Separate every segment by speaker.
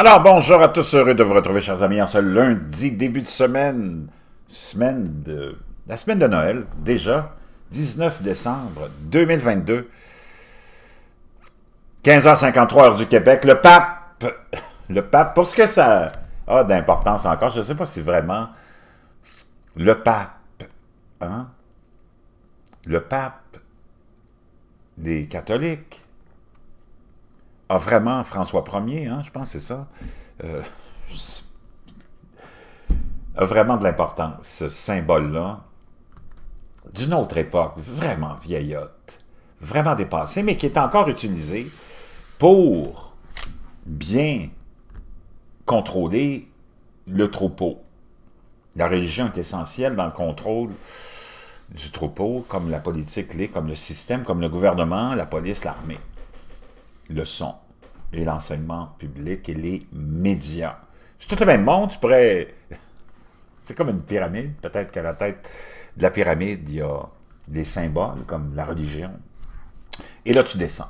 Speaker 1: Alors, bonjour à tous, heureux de vous retrouver, chers amis, en ce lundi, début de semaine, semaine de... la semaine de Noël, déjà, 19 décembre 2022, 15h53 heure du Québec, le pape, le pape, pour ce que ça a d'importance encore, je ne sais pas si vraiment le pape, hein, le pape des catholiques, a ah, vraiment François Ier, hein, je pense c'est ça, euh, a vraiment de l'importance, ce symbole-là, d'une autre époque, vraiment vieillotte, vraiment dépassée, mais qui est encore utilisée pour bien contrôler le troupeau. La religion est essentielle dans le contrôle du troupeau, comme la politique comme le système, comme le gouvernement, la police, l'armée le son et l'enseignement public et les médias. C'est tout le même monde, tu pourrais... C'est comme une pyramide, peut-être qu'à la tête de la pyramide, il y a les symboles, comme la religion. Et là, tu descends.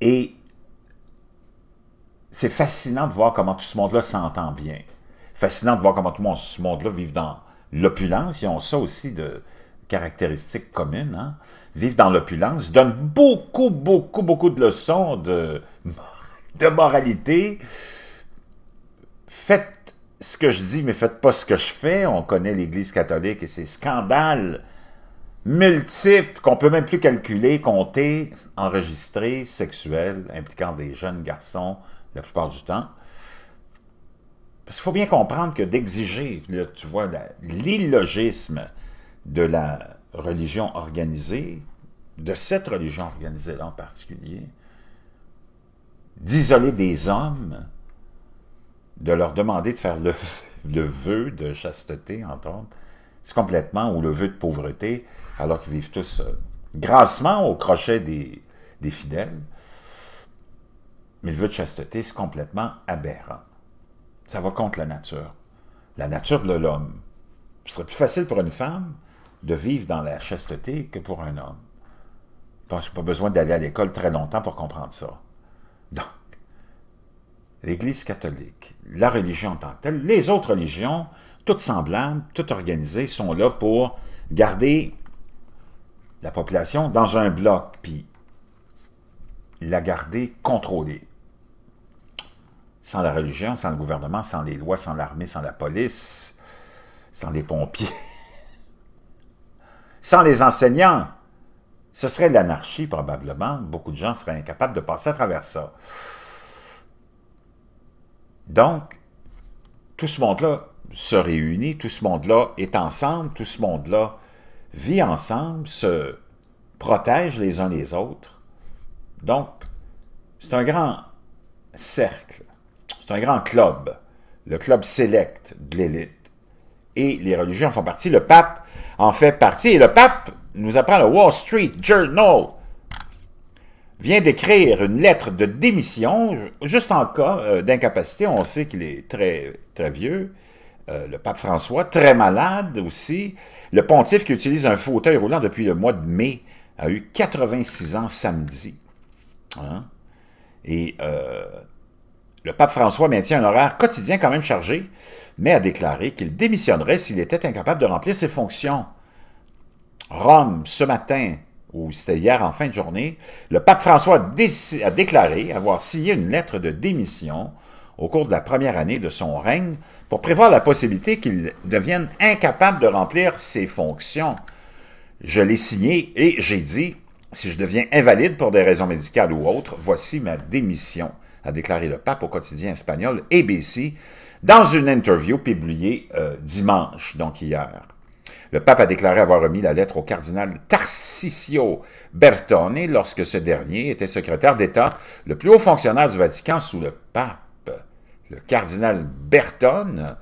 Speaker 1: Et c'est fascinant de voir comment tout ce monde-là s'entend bien. Fascinant de voir comment tout ce monde-là vit dans l'opulence. Ils ont ça aussi de, caractéristiques communes, hein, vivent dans l'opulence, donnent beaucoup, beaucoup, beaucoup de leçons de, de moralité. Faites ce que je dis, mais faites pas ce que je fais. On connaît l'Église catholique et ses scandales multiples qu'on peut même plus calculer, compter, enregistrer, sexuels, impliquant des jeunes garçons la plupart du temps. Parce qu'il faut bien comprendre que d'exiger, tu vois, l'illogisme, de la religion organisée, de cette religion organisée en particulier, d'isoler des hommes, de leur demander de faire le, vœu de chasteté, entre c'est complètement, ou le vœu de pauvreté, alors qu'ils vivent tous euh, grassement au crochet des, des fidèles. Mais le vœu de chasteté, c'est complètement aberrant. Ça va contre la nature. La nature de l'homme. Ce serait plus facile pour une femme de vivre dans la chasteté que pour un homme. Je a pas besoin d'aller à l'école très longtemps pour comprendre ça. Donc, l'Église catholique, la religion en tant que telle, les autres religions, toutes semblables, toutes organisées, sont là pour garder la population dans un bloc, puis la garder contrôlée. Sans la religion, sans le gouvernement, sans les lois, sans l'armée, sans la police, sans les pompiers, Sans les enseignants, ce serait l'anarchie probablement. Beaucoup de gens seraient incapables de passer à travers ça. Donc, tout ce monde-là se réunit, tout ce monde-là est ensemble, tout ce monde-là vit ensemble, se protège les uns les autres. Donc, c'est un grand cercle, c'est un grand club, le club select de l'élite et les religions en font partie. Le pape en fait partie. Et le pape nous apprend le Wall Street Journal vient d'écrire une lettre de démission, juste en cas euh, d'incapacité. On sait qu'il est très, très vieux. Euh, le pape François, très malade aussi. Le pontife qui utilise un fauteuil roulant depuis le mois de mai a eu 86 ans samedi. Hein. Et euh, le pape François maintient un horaire quotidien quand même chargé, mais a déclaré qu'il démissionnerait s'il était incapable de remplir ses fonctions. Rome, ce matin, ou c'était hier en fin de journée, le pape François a, déclaré avoir signé une lettre de démission au cours de la première année de son règne pour prévoir la possibilité qu'il devienne incapable de remplir ses fonctions. Je l'ai signé et j'ai dit, si je deviens invalide pour des raisons médicales ou autres, voici ma démission a déclaré le pape au quotidien espagnol ABC dans une interview publiée euh, dimanche, donc hier. Le pape a déclaré avoir remis la lettre au cardinal Tarcisio Bertone lorsque ce dernier était secrétaire d'État, le plus haut fonctionnaire du Vatican sous le pape. Le cardinal Bertone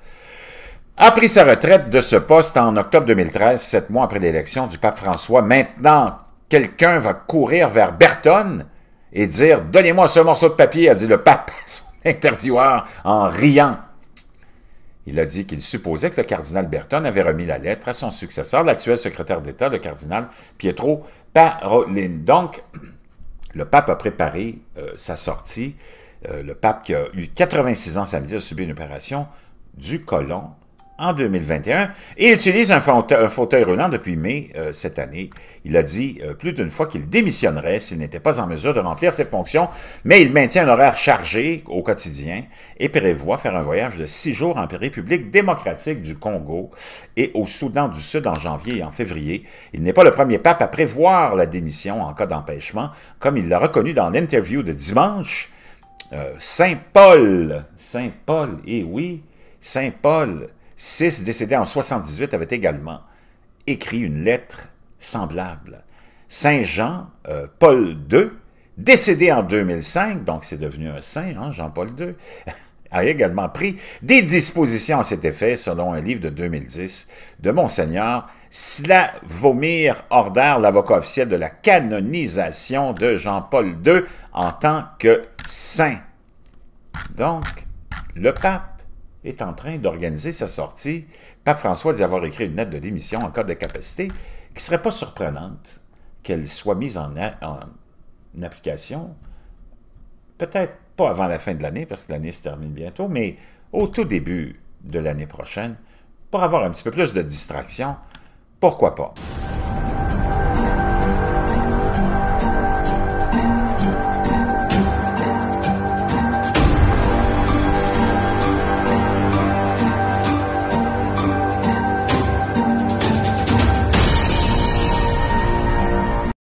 Speaker 1: a pris sa retraite de ce poste en octobre 2013, sept mois après l'élection du pape François. Maintenant, quelqu'un va courir vers Bertone et dire « Donnez-moi ce morceau de papier », a dit le pape, son intervieweur, en riant. Il a dit qu'il supposait que le cardinal Berton avait remis la lettre à son successeur, l'actuel secrétaire d'État, le cardinal Pietro Parolin. Donc, le pape a préparé euh, sa sortie. Euh, le pape qui a eu 86 ans samedi a subi une opération du colon en 2021 et utilise un, fauteuil roulant depuis mai euh, cette année. Il a dit euh, plus d'une fois qu'il démissionnerait s'il n'était pas en mesure de remplir ses fonctions, mais il maintient un horaire chargé au quotidien et prévoit faire un voyage de six jours en République démocratique du Congo et au Soudan du Sud en janvier et en février. Il n'est pas le premier pape à prévoir la démission en cas d'empêchement, comme il l'a reconnu dans l'interview de dimanche. Euh, Saint Paul, Saint Paul, et eh oui, Saint Paul, Six, décédé en 78, avait également écrit une lettre semblable. Saint Jean, euh, Paul II, décédé en 2005, donc c'est devenu un saint, hein, Jean-Paul II, a également pris des dispositions à cet effet selon un livre de 2010 de Monseigneur Slavomir Order, l'avocat officiel de la canonisation de Jean-Paul II en tant que saint. Donc, le pape est en train d'organiser sa sortie. Pape François dit avoir écrit une lettre de démission en cas de capacité qui ne serait pas surprenante qu'elle soit mise en, application, peut-être pas avant la fin de l'année, parce que l'année se termine bientôt, mais au tout début de l'année prochaine, pour avoir un petit peu plus de distraction, pourquoi pas?